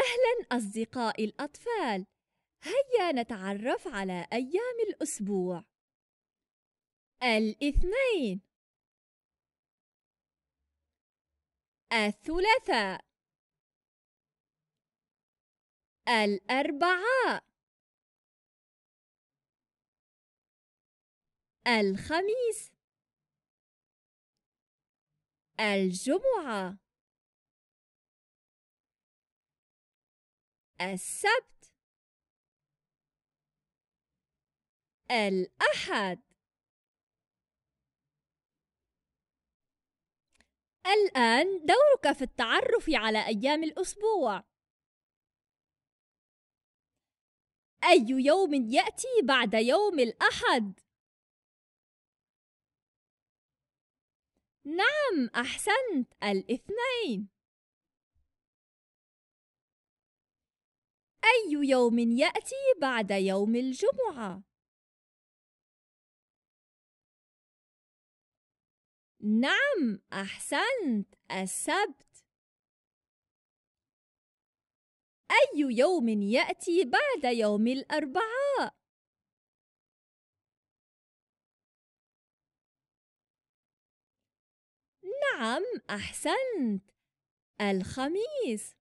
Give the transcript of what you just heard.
أهلا أصدقائي الأطفال، هيا نتعرف على أيام الأسبوع. الاثنين، الثلاثاء، الأربعاء، الخميس، الجمعة السبت الأحد الآن دورك في التعرف على أيام الأسبوع أي يوم يأتي بعد يوم الأحد؟ نعم أحسنت الاثنين أي يوم يأتي بعد يوم الجمعة؟ نعم أحسنت السبت أي يوم يأتي بعد يوم الأربعاء؟ نعم أحسنت الخميس